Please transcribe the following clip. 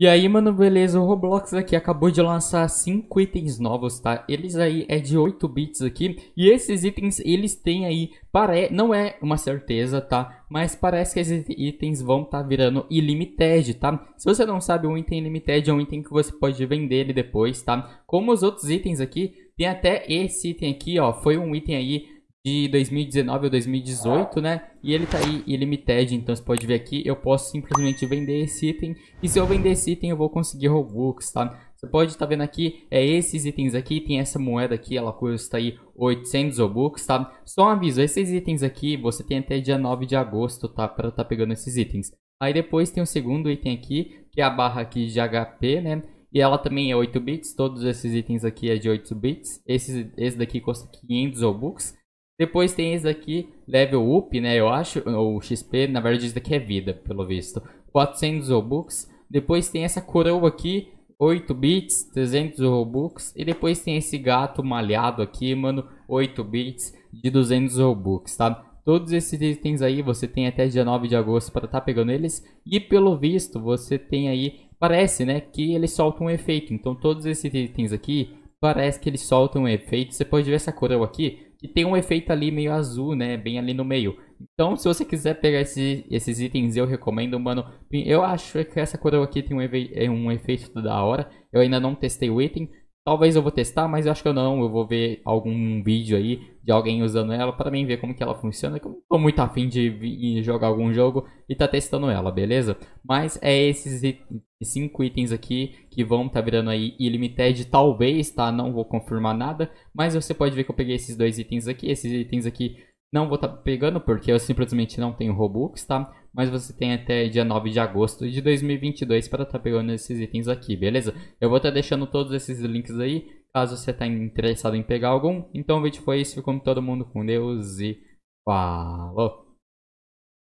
E aí, mano, beleza? O Roblox aqui acabou de lançar 5 itens novos, tá? Eles aí é de 8 bits aqui, e esses itens, eles têm aí, pare... não é uma certeza, tá? Mas parece que esses itens vão estar tá virando Ilimited, tá? Se você não sabe, um item Ilimited é um item que você pode vender ele depois, tá? Como os outros itens aqui, tem até esse item aqui, ó, foi um item aí de 2019 ou 2018, né? E ele tá aí Ilimited, então você pode ver aqui, eu posso simplesmente vender esse item. E se eu vender esse item, eu vou conseguir Robux, tá? Você pode estar tá vendo aqui, é esses itens aqui, tem essa moeda aqui, ela custa aí 800 Robux, tá? Só um aviso, esses itens aqui, você tem até dia 9 de agosto, tá? Pra tá pegando esses itens. Aí depois tem o um segundo item aqui, que é a barra aqui de HP, né? E ela também é 8 bits, todos esses itens aqui é de 8 bits. Esse, esse daqui custa 500 Robux. Depois tem esse daqui, level up, né? Eu acho, ou XP, na verdade isso daqui é vida, pelo visto. 400 Robux. Depois tem essa coroa aqui, 8 bits, 300 Robux. E depois tem esse gato malhado aqui, mano, 8 bits de 200 Robux, tá? Todos esses itens aí você tem até dia 9 de agosto para estar tá pegando eles. E pelo visto você tem aí, parece né, que ele solta um efeito. Então todos esses itens aqui, parece que eles soltam um efeito. Você pode ver essa coroa aqui, e tem um efeito ali meio azul, né? Bem ali no meio. Então, se você quiser pegar esse, esses itens, eu recomendo, mano. Eu acho que essa coroa aqui tem um, é um efeito da hora. Eu ainda não testei o item, Talvez eu vou testar, mas eu acho que eu não. Eu vou ver algum vídeo aí de alguém usando ela para mim ver como que ela funciona. Que eu não tô muito afim de jogar algum jogo e tá testando ela, beleza? Mas é esses cinco itens aqui que vão tá virando aí ilimited, talvez, tá? Não vou confirmar nada, mas você pode ver que eu peguei esses dois itens aqui. Esses itens aqui não vou estar tá pegando porque eu simplesmente não tenho Robux, tá? Mas você tem até dia 9 de agosto de 2022 para estar tá pegando esses itens aqui, beleza? Eu vou estar tá deixando todos esses links aí, caso você está interessado em pegar algum. Então o vídeo foi isso, ficou todo mundo com Deus e falou!